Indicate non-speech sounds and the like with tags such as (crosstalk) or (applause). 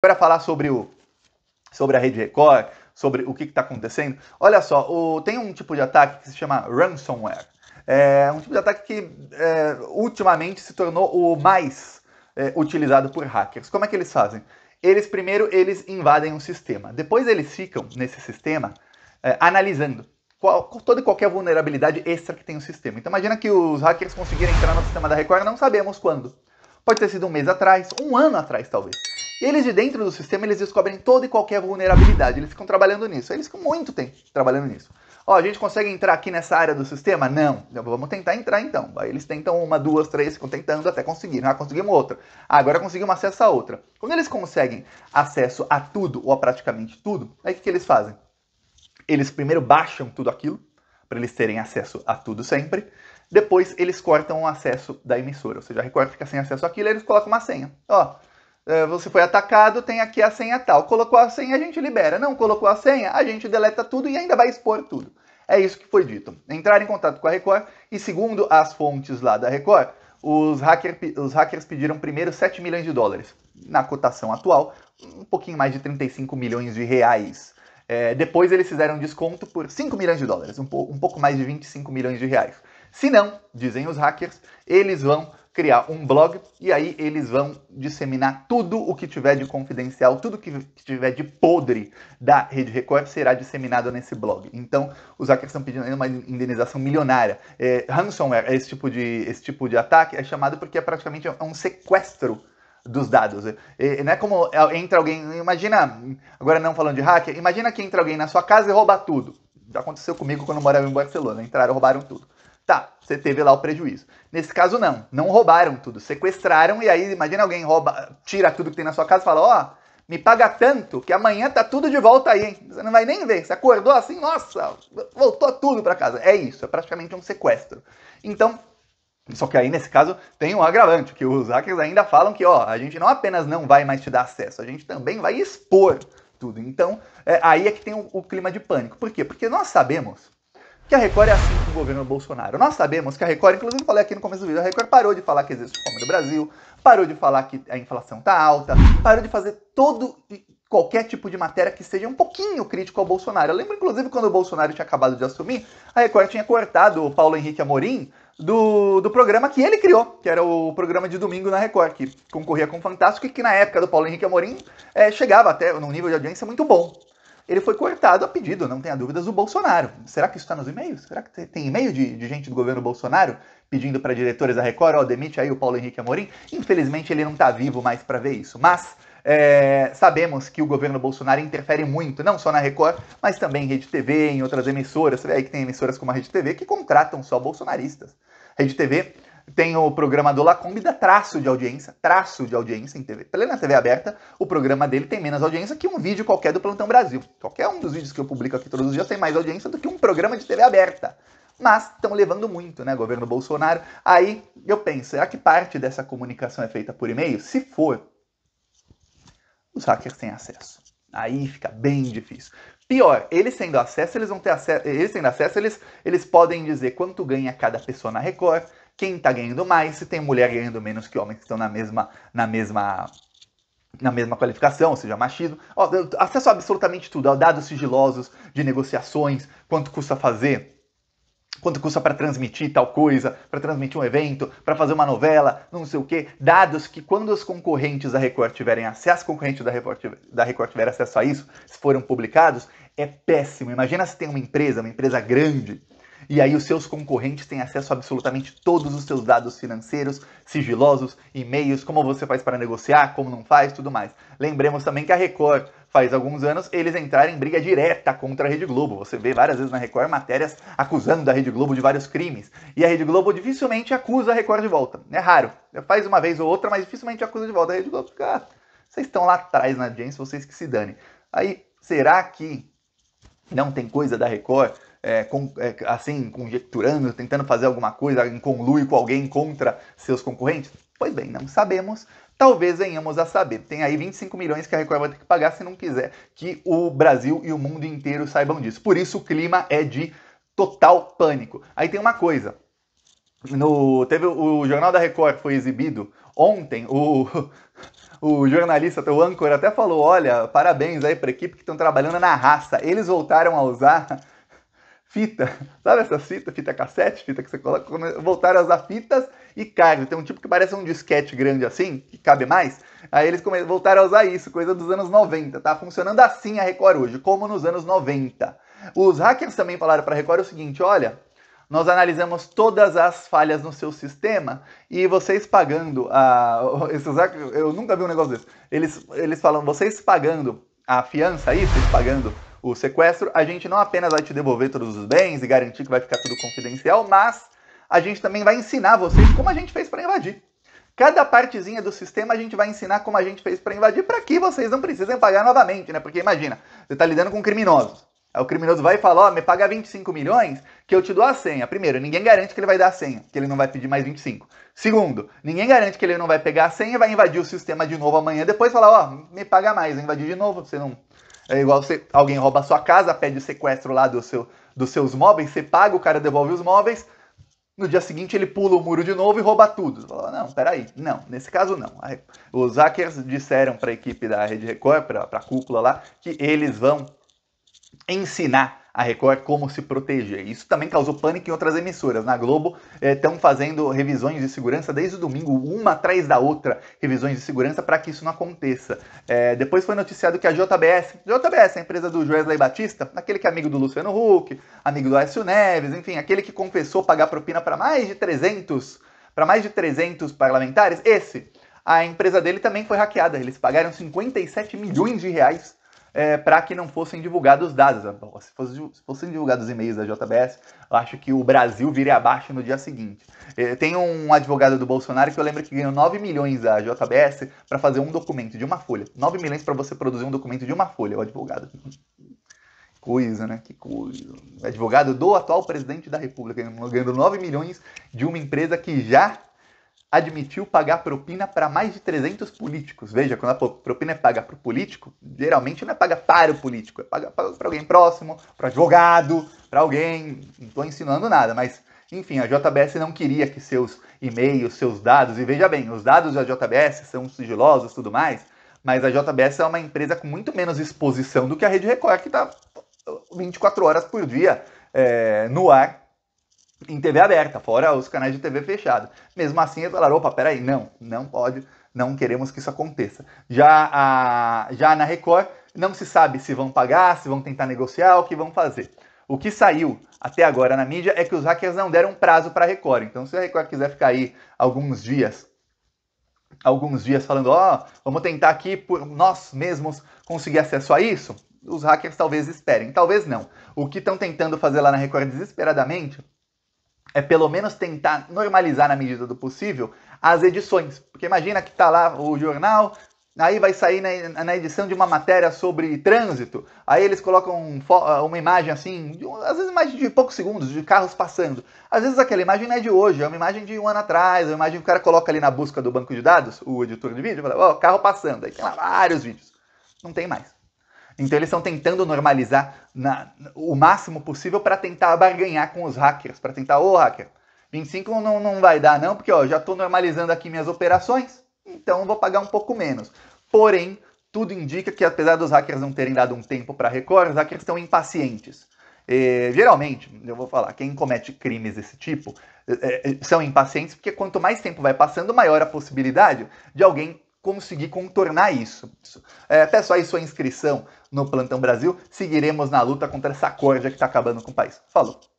para falar sobre o sobre a rede Record, sobre o que está acontecendo. Olha só, o, tem um tipo de ataque que se chama ransomware. É um tipo de ataque que é, ultimamente se tornou o mais é, utilizado por hackers. Como é que eles fazem? Eles primeiro eles invadem um sistema, depois eles ficam nesse sistema é, analisando qual, toda e qualquer vulnerabilidade extra que tem o sistema. Então imagina que os hackers conseguirem entrar no sistema da Record, não sabemos quando. Pode ter sido um mês atrás, um ano atrás talvez. E eles de dentro do sistema, eles descobrem toda e qualquer vulnerabilidade. Eles ficam trabalhando nisso. Eles ficam muito tempo trabalhando nisso. Ó, a gente consegue entrar aqui nessa área do sistema? Não. Então, vamos tentar entrar então. Aí eles tentam uma, duas, três, ficam tentando até conseguir. Ah, conseguimos outra. Ah, agora conseguimos acesso a outra. Quando eles conseguem acesso a tudo, ou a praticamente tudo, aí o que, que eles fazem? Eles primeiro baixam tudo aquilo, para eles terem acesso a tudo sempre. Depois eles cortam o acesso da emissora, ou seja, a Record fica sem acesso àquilo e eles colocam uma senha. Ó, é, você foi atacado, tem aqui a senha tal. Colocou a senha, a gente libera. Não colocou a senha, a gente deleta tudo e ainda vai expor tudo. É isso que foi dito. Entrar em contato com a Record e, segundo as fontes lá da Record, os, hacker, os hackers pediram primeiro 7 milhões de dólares. Na cotação atual, um pouquinho mais de 35 milhões de reais. É, depois eles fizeram desconto por 5 milhões de dólares, um, po um pouco mais de 25 milhões de reais. Se não, dizem os hackers, eles vão criar um blog e aí eles vão disseminar tudo o que tiver de confidencial, tudo o que tiver de podre da Rede Record será disseminado nesse blog. Então, os hackers estão pedindo uma indenização milionária. É, ransomware, é esse tipo, de, esse tipo de ataque, é chamado porque é praticamente é um sequestro dos dados. E, é, não é como entra alguém, imagina, agora não falando de hacker, imagina que entra alguém na sua casa e rouba tudo. Já Aconteceu comigo quando eu morava em Barcelona, entraram, roubaram tudo. Tá, você teve lá o prejuízo. Nesse caso, não. Não roubaram tudo, sequestraram. E aí, imagina alguém rouba, tira tudo que tem na sua casa e fala: Ó, oh, me paga tanto que amanhã tá tudo de volta aí, hein? Você não vai nem ver. Você acordou assim, nossa, voltou tudo para casa. É isso, é praticamente um sequestro. Então, só que aí, nesse caso, tem um agravante, que os hackers ainda falam que, ó, a gente não apenas não vai mais te dar acesso, a gente também vai expor tudo. Então, é, aí é que tem o, o, clima de pânico. Por quê? Porque nós sabemos que a Record é assim com o governo Bolsonaro. Nós sabemos que a Record, inclusive falei aqui no começo do vídeo, a Record parou de falar que existe fome no Brasil, parou de falar que a inflação tá alta, parou de fazer todo qualquer tipo de matéria que seja um pouquinho crítico ao Bolsonaro. Eu lembro, inclusive, quando o Bolsonaro tinha acabado de assumir, a Record tinha cortado o Paulo Henrique Amorim do, do programa que ele criou, que era o programa de domingo na Record, que concorria com o Fantástico e que na época do Paulo Henrique Amorim é, chegava até num nível de audiência muito bom ele foi cortado a pedido, não tenha dúvidas, do Bolsonaro. Será que isso está nos e-mails? Será que tem e-mail de, de gente do governo Bolsonaro pedindo para diretores da Record, ó, oh, demite aí o Paulo Henrique Amorim? Infelizmente ele não está vivo mais para ver isso, mas é, sabemos que o governo Bolsonaro interfere muito, não só na Record, mas também em Rede TV, em outras emissoras. Você vê aí que tem emissoras como a Rede TV que contratam só bolsonaristas. Rede TV tem o programa do Lacombe, traço de audiência, traço de audiência em TV. Plena TV aberta, o programa dele tem menos audiência que um vídeo qualquer do Plantão Brasil. Qualquer um dos vídeos que eu publico aqui todos os dias tem mais audiência do que um programa de TV aberta. Mas estão levando muito, né, governo Bolsonaro. Aí eu penso, será que parte dessa comunicação é feita por e-mail? Se for, os hackers têm acesso. Aí fica bem difícil. Pior, eles tendo acesso, eles vão ter acesso, eles tendo acesso, eles, eles podem dizer quanto ganha cada pessoa na Record, quem está ganhando mais, se tem mulher ganhando menos que homens que estão na mesma, na mesma na mesma qualificação, ou seja, machismo, ó, acesso a absolutamente tudo, ó, dados sigilosos de negociações, quanto custa fazer, quanto custa para transmitir tal coisa, para transmitir um evento, para fazer uma novela, não sei o quê, dados que quando os concorrentes da Record tiverem acesso, concorrentes da Record, da Record tiverem acesso a isso, se foram publicados, é péssimo. Imagina se tem uma empresa, uma empresa grande, e aí os seus concorrentes têm acesso a absolutamente todos os seus dados financeiros, sigilosos, e-mails, como você faz para negociar, como não faz, tudo mais. Lembremos também que a Record faz alguns anos, eles entraram em briga direta contra a Rede Globo. Você vê várias vezes na Record matérias acusando a Rede Globo de vários crimes. E a Rede Globo dificilmente acusa a Record de volta. É raro. Faz uma vez ou outra, mas dificilmente acusa de volta. A Rede Globo fica. Ah, vocês estão lá atrás na audiência, vocês que se dane. Aí, será que não tem coisa da Record? é, com, é, assim, conjecturando, tentando fazer alguma coisa em conluio com alguém contra seus concorrentes? Pois bem, não sabemos. Talvez venhamos a saber. Tem aí 25 milhões que a Record vai ter que pagar se não quiser que o Brasil e o mundo inteiro saibam disso. Por isso o clima é de total pânico. Aí tem uma coisa. No, teve o Jornal da Record foi exibido ontem. O, (laughs) o jornalista, o âncora, até falou: olha, parabéns aí para a equipe que estão trabalhando na raça. Eles voltaram a usar fita. (laughs) Sabe essas fitas? Fita cassete, fita que você coloca. Voltaram a usar fitas e carne. Tem um tipo que parece um disquete grande assim, que cabe mais. Aí eles voltaram a usar isso, coisa dos anos 90. Tá funcionando assim a Record hoje, como nos anos 90. Os hackers também falaram para a Record o seguinte: olha, nós analisamos todas as falhas no seu sistema e vocês pagando a. (laughs) Esses, eu nunca vi um negócio desse. Eles, eles falam, vocês pagando a fiança aí, vocês pagando o sequestro, a gente não apenas vai te devolver todos os bens e garantir que vai ficar tudo confidencial, mas a gente também vai ensinar vocês como a gente fez para invadir. Cada partezinha do sistema a gente vai ensinar como a gente fez para invadir, para que vocês não precisem pagar novamente, né? Porque imagina, você está lidando com criminosos. Aí o criminoso vai e fala: Ó, oh, me paga 25 milhões que eu te dou a senha. Primeiro, ninguém garante que ele vai dar a senha, que ele não vai pedir mais 25. Segundo, ninguém garante que ele não vai pegar a senha e vai invadir o sistema de novo amanhã. Depois falar: Ó, oh, me paga mais, eu invadi de novo, você não, é igual você, alguém rouba a sua casa, pede o sequestro lá do seu, dos seus móveis, você paga, o cara devolve os móveis, no dia seguinte ele pula o muro de novo e rouba tudo. Você fala, não, peraí, não, nesse caso não. Os hackers disseram para a equipe da Rede Record, para a cúpula lá, que eles vão ensinar a Record é como se proteger. Isso também causou pânico em outras emissoras. Na Globo estão eh, fazendo revisões de segurança desde o domingo, uma atrás da outra, revisões de segurança para que isso não aconteça. Eh, depois foi noticiado que a JBS, JBS, a empresa do Joesley Batista, aquele que é amigo do Luciano Huck, amigo do Aécio Neves, enfim, aquele que confessou pagar propina para mais de 300, para mais de 300 parlamentares, esse, a empresa dele também foi hackeada. Eles pagaram 57 milhões de reais é, para que não fossem divulgados dados. Se, fosse, se fossem divulgados os e-mails da JBS, eu acho que o Brasil viria abaixo no dia seguinte. É, tem um advogado do Bolsonaro que eu lembro que ganhou 9 milhões da JBS para fazer um documento de uma folha. 9 milhões para você produzir um documento de uma folha, o advogado. Coisa, né? Que coisa. Advogado do atual presidente da República, ganhando 9 milhões de uma empresa que já admitiu pagar propina para mais de 300 políticos. Veja, quando a propina é paga para o político, geralmente não é paga para o político, é paga para alguém próximo, para advogado, para alguém. Não estou ensinando nada, mas enfim, a JBS não queria que seus e-mails, seus dados, e veja bem, os dados da JBS são sigilosos e tudo mais, mas a JBS é uma empresa com muito menos exposição do que a Rede Record, que está 24 horas por dia é, no ar em TV aberta, fora os canais de TV fechada. Mesmo assim, eles falaram, opa, peraí, não, não pode, não queremos que isso aconteça. Já, a, já na Record, não se sabe se vão pagar, se vão tentar negociar, o que vão fazer. O que saiu até agora na mídia é que os hackers não deram prazo para a Record. Então, se a Record quiser ficar aí alguns dias, alguns dias falando, ó, oh, vamos tentar aqui por nós mesmos conseguir acesso a isso, os hackers talvez esperem, talvez não. O que estão tentando fazer lá na Record desesperadamente é pelo menos tentar normalizar na medida do possível as edições. Porque imagina que está lá o jornal, aí vai sair na, na, edição de uma matéria sobre trânsito, aí eles colocam um, ah, uma imagem assim, de, às vezes imagem de poucos segundos, de carros passando. Às vezes aquela imagem não é de hoje, é uma imagem de um ano atrás, é uma imagem que o cara coloca ali na busca do banco de dados, o editor de vídeo, fala, ó, oh, carro passando, aí tem lá vários vídeos. Não tem mais. Então eles estão tentando normalizar na, o máximo possível para tentar barganhar com os hackers, para tentar, ô oh, hacker, 25 não, não vai dar não, porque ó, já estou normalizando aqui minhas operações, então vou pagar um pouco menos. Porém, tudo indica que apesar dos hackers não terem dado um tempo para recorrer, os hackers estão impacientes. E, eh, geralmente, eu vou falar, quem comete crimes desse tipo é, são impacientes, porque quanto mais tempo vai passando, maior a possibilidade de alguém conseguir contornar isso. É, peço aí sua inscrição no Plantão Brasil. Seguiremos na luta contra essa corda que está acabando com o país. Falou!